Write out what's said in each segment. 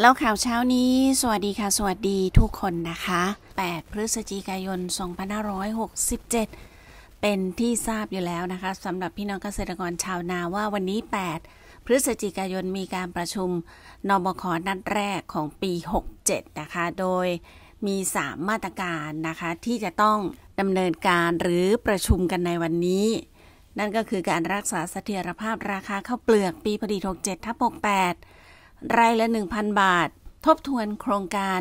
แล้วข่าวเช้านี้สวัสดีค่ะ สวัสดีทุกคนนะคะ 8 พฤศจิกายน 2567 เป็นที่ทราบอยู่แล้วนะคะสำหรับพี่น้องเกษตรกรชาวนาว่าวันนี้ 8 พฤศจิกายนมีการประชุมนบคนัดแรกของปี 67 นะคะโดยมี3มาตรการนะคะที่จะต้องดำเนินการหรือประชุมกันในวันนี้ นั่นก็คือการรักษาเสถียรภาพราคาข้าวเปลือกปีผลิต67ทับ68รายละ 1,000 บาท ทบทวนโครงการ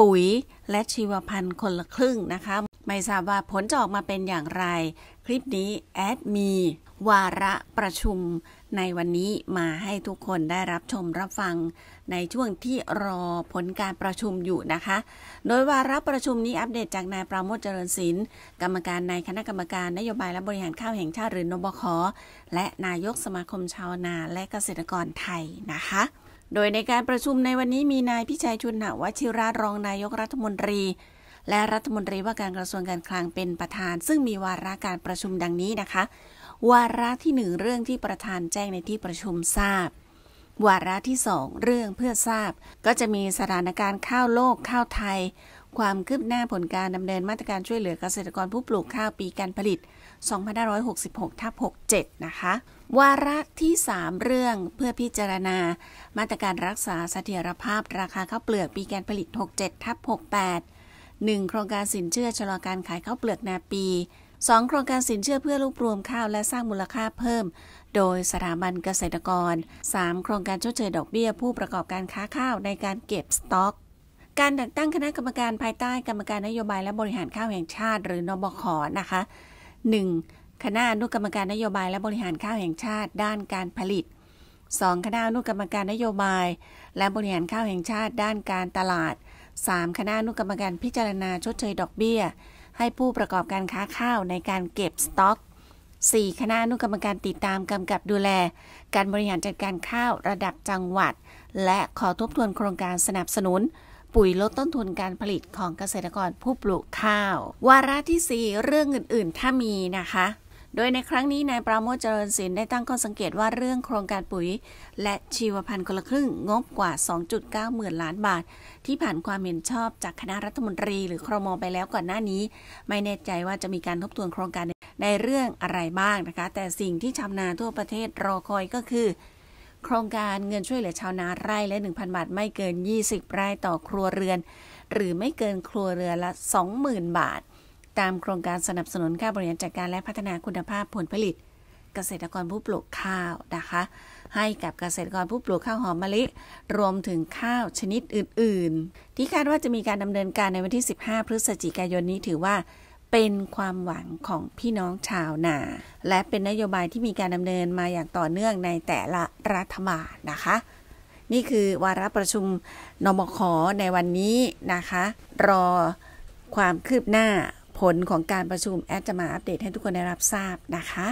ปุ๋ยและชีวพันธุ์คนละครึ่งนะคะ ไม่ทราบว่าผลจะออกมาเป็นอย่างไร คลิปนี้ แอดมีวาระประชุมในวันนี้มาให้ทุกคนได้รับชมรับฟัง ในช่วงที่รอผลการประชุมอยู่นะคะ โดยวาระประชุมนี้อัปเดตจากนายปราโมทเจริญศิลป์ กรรมการในคณะกรรมการนโยบายและบริหารข้าวแห่งชาติหรือนบคและนายกสมาคมชาวนา และเกษตรกรไทยนะคะโดยในการประชุมในวันนี้มีนายพิชัยชุนหาวชิระรองนายกรัฐมนตรี และรัฐมนตรีว่าการกระทรวงการคลังเป็นประธาน ซึ่งมีวาระการประชุมดังนี้นะคะ วาระที่หนึ่งเรื่องที่ประธานแจ้งในที่ประชุมทราบวาระที่สองเรื่องเพื่อทราบก็จะมีสถานการณ์ข้าวโลก ข้าวไทยความคืบหน้าผลการดำเนินมาตรการช่วยเหลือเกษตรกรผู้ปลูกข้าวปีการผลิต 2566ทับ67 นะคะ วาระที่ 3 เรื่องเพื่อพิจารณามาตรการรักษาเสถียรภาพราคาข้าวเปลือกปีการผลิต 67ทับ68 1. โครงการสินเชื่อชะลอการขายข้าวเปลือกนาปี 2. โครงการสินเชื่อเพื่อรวบรวมข้าวและสร้างมูลค่าเพิ่ม โดยสถาบันเกษตรกร 3. โครงการชดเชยดอกเบี้ยผู้ประกอบการค้าข้าวในการเก็บสต็อกการแต่งตั้งคณะกรรมการภายใต้กรรมการนโยบายและบริหารข้าวแห่งชาติหรือนบคนะคะ 1. คณะอนุกรรมการนโยบายและบริหารข้าวแห่งชาติด้านการผลิต 2. คณะอนุกรรมการนโยบาย และบริหารข้าวแห่งชาติด้านการตลาด 3. คณะอนุกรรมการพิจารณาชดเชยดอกเบี้ย ให้ผู้ประกอบการค้าข้าวในการเก็บสต็อก 4. คณะอนุกรรมการติดตามกำกับดูแล การบริหารจัดการข้าวระดับจังหวัด และขอทบทวนโครงการสนับสนุนปุ๋ยลดต้นทุนการผลิตของเกษตรกรผู้ปลูกข้าว วาระที่ 4 เรื่องอื่นๆ ถ้ามีนะคะ โดยในครั้งนี้นายปราโมทเจริญศิลป์ได้ตั้งข้อสังเกตว่าเรื่องโครงการปุ๋ย และชีวพันธุ์คนละครึ่งงบกว่า 2.9 หมื่นล้านบาท ที่ผ่านความเห็นชอบจากคณะรัฐมนตรีหรือครมไปแล้วก่อนหน้านี้ ไม่แน่ใจว่าจะมีการทบทวนโครงการในเรื่องอะไรบ้างนะคะ แต่สิ่งที่ชาวนาทั่วประเทศรอคอยก็คือโครงการเงินช่วยเหลือชาวนาไร่ละ 1,000 บาทไม่เกิน 20ไร่ต่อครัวเรือน หรือไม่เกินครัวเรือนละ20,000บาท ตามโครงการสนับสนุนค่าบริหารจัดการและพัฒนาคุณภาพผลผลิต เกษตรกรผู้ปลูกข้าวนะคะ ให้กับเกษตรกรผู้ปลูกข้าวหอมมะลิรวมถึงข้าวชนิดอื่น ๆ ที่คาดว่าจะมีการดำเนินการในวันที่15พฤศจิกายนนี้ถือว่าเป็นความหวังของพี่น้องชาวนา และเป็นนโยบายที่มีการดำเนินมาอย่างต่อเนื่องในแต่ละรัฐบาลนะคะ นี่คือวาระประชุมนมคในวันนี้นะคะ รอความคืบหน้าผลของการประชุมแอดจะมาอัปเดตให้ทุกคนได้รับทราบนะคะ